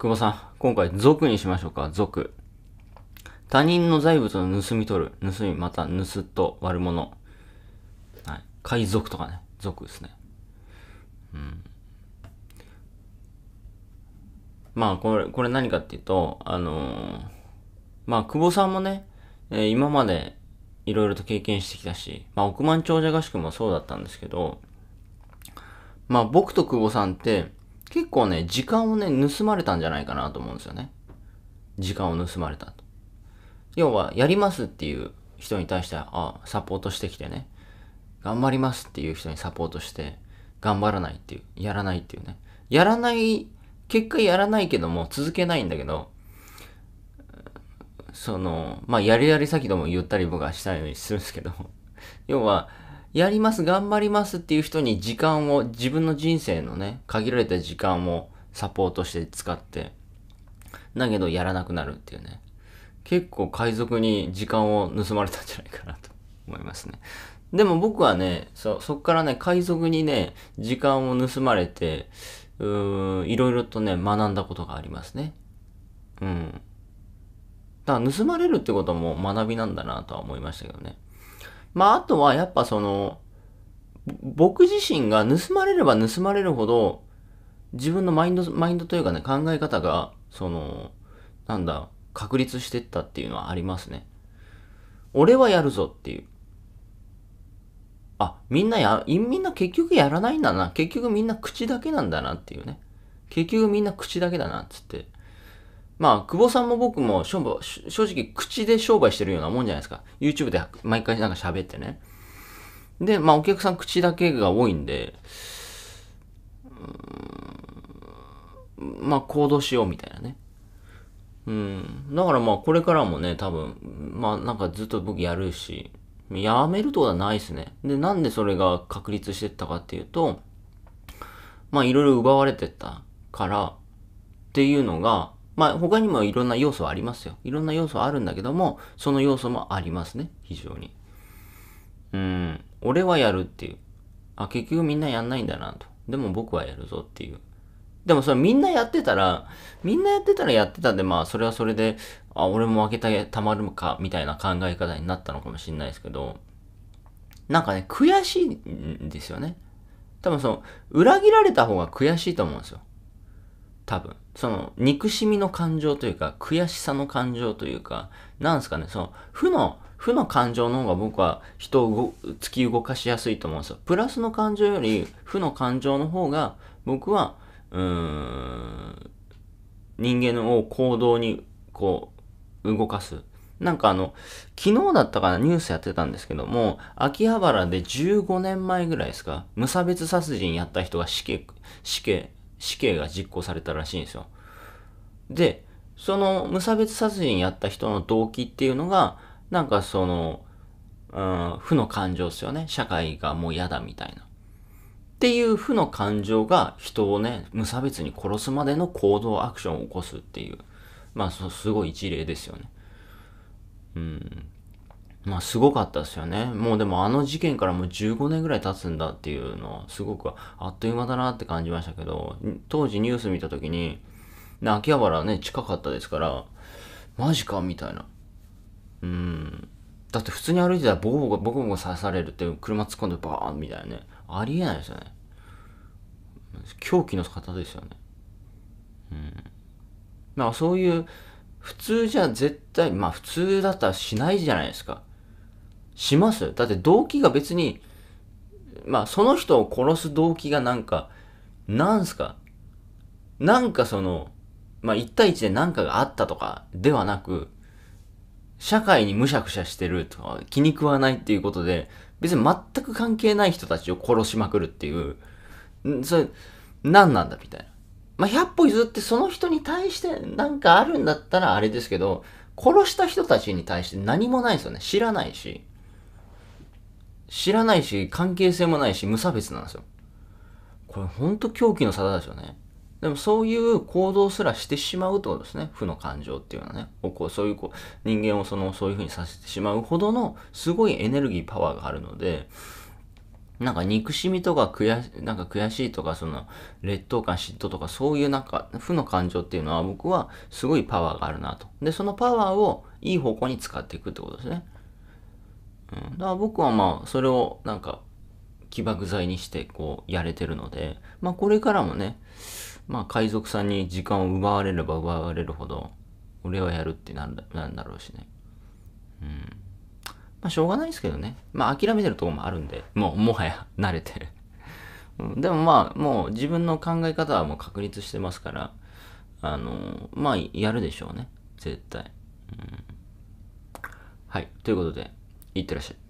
久保さん、今回、族にしましょうか、族。他人の財物を盗み取る。盗み、また、盗っと悪者。はい。海賊とかね。族ですね。うん。まあ、これ、これ何かっていうと、あのー、まあ、久保さんもね、えー、今まで、いろいろと経験してきたし、まあ、億万長者合宿もそうだったんですけど、まあ、僕と久保さんって、結構ね、時間をね、盗まれたんじゃないかなと思うんですよね。時間を盗まれたと。要は、やりますっていう人に対しては、あ、サポートしてきてね。頑張りますっていう人にサポートして、頑張らないっていう、やらないっていうね。やらない、結果やらないけども、続けないんだけど、その、まあ、やりやり先ども言ったり僕はしたようにするんですけど、要は、やります、頑張りますっていう人に時間を、自分の人生のね、限られた時間をサポートして使って、だけどやらなくなるっていうね。結構海賊に時間を盗まれたんじゃないかなと思いますね。でも僕はね、そ、そっからね、海賊にね、時間を盗まれて、うーん、いろいろとね、学んだことがありますね。うん。だから盗まれるってことも学びなんだなとは思いましたけどね。まあ、あとはやっぱその、僕自身が盗まれれば盗まれるほど、自分のマインド、マインドというかね、考え方が、その、なんだ、確立してったっていうのはありますね。俺はやるぞっていう。あ、みんなや、みんな結局やらないんだな。結局みんな口だけなんだなっていうね。結局みんな口だけだなっつって。まあ、久保さんも僕も、正直、口で商売してるようなもんじゃないですか。YouTube で毎回なんか喋ってね。で、まあ、お客さん口だけが多いんで、まあ、行動しようみたいなね。うん。だからまあ、これからもね、多分、まあ、なんかずっと僕やるし、やめるとはないですね。で、なんでそれが確立してったかっていうと、まあ、いろいろ奪われてったから、っていうのが、まあ他にもいろんな要素はありますよ。いろんな要素はあるんだけども、その要素もありますね。非常に。うん、俺はやるっていう。あ、結局みんなやんないんだなと。でも僕はやるぞっていう。でもそれみんなやってたら、みんなやってたらやってたんで、まあそれはそれで、あ、俺も負けたたまるか、みたいな考え方になったのかもしれないですけど、なんかね、悔しいんですよね。多分その、裏切られた方が悔しいと思うんですよ。多分。その、憎しみの感情というか、悔しさの感情というか、なんすかね、その、負の、負の感情の方が僕は人を突き動かしやすいと思うんですよ。プラスの感情より負の感情の方が、僕は、うーん、人間を行動に、こう、動かす。なんかあの、昨日だったかな、ニュースやってたんですけども、秋葉原で15年前ぐらいですか、無差別殺人やった人が死刑、死刑、死刑が実行されたらしいんですよ。で、その無差別殺人やった人の動機っていうのが、なんかその、うん、負の感情ですよね。社会がもう嫌だみたいな。っていう負の感情が人をね、無差別に殺すまでの行動アクションを起こすっていう。まあ、すごい一例ですよね。うん。まあすごかったですよね。もうでもあの事件からもう15年ぐらい経つんだっていうのはすごくあっという間だなって感じましたけど、当時ニュース見た時に、秋葉原ね、近かったですから、マジかみたいな。うん。だって普通に歩いてたらボコボコ、ボコボコ刺されるって車突っ込んでバーンみたいなね。ありえないですよね。狂気の方ですよね。うん。まあそういう、普通じゃ絶対、まあ普通だったらしないじゃないですか。しますだって動機が別に、まあその人を殺す動機がなんか、なんすかなんかその、まあ1対1で何かがあったとかではなく、社会にむしゃくしゃしてるとか気に食わないっていうことで、別に全く関係ない人たちを殺しまくるっていう、それ、何なんだみたいな。まあ、100歩譲ってその人に対して何かあるんだったらあれですけど、殺した人たちに対して何もないですよね。知らないし。知らないし、関係性もないし、無差別なんですよ。これほんと狂気の沙汰ですよね。でもそういう行動すらしてしまうことですね。負の感情っていうのはね。こうそういうこう人間をそのそういうふうにさせてしまうほどのすごいエネルギー、パワーがあるので、なんか憎しみとか悔し、なんか悔しいとか、その劣等感、嫉妬とか、そういうなんか負の感情っていうのは僕はすごいパワーがあるなと。で、そのパワーをいい方向に使っていくってことですね。うん、だから僕はまあそれをなんか起爆剤にしてこうやれてるので、まあこれからもね、まあ海賊さんに時間を奪われれば奪われるほど、俺はやるってなんだなんだろうしね。うん。まあしょうがないですけどね。まあ諦めてるとこもあるんで、もうもはや慣れてるうん。でもまあもう自分の考え方はもう確立してますから、あのー、まあやるでしょうね。絶対。うん、はい。ということで、いってらっしゃい。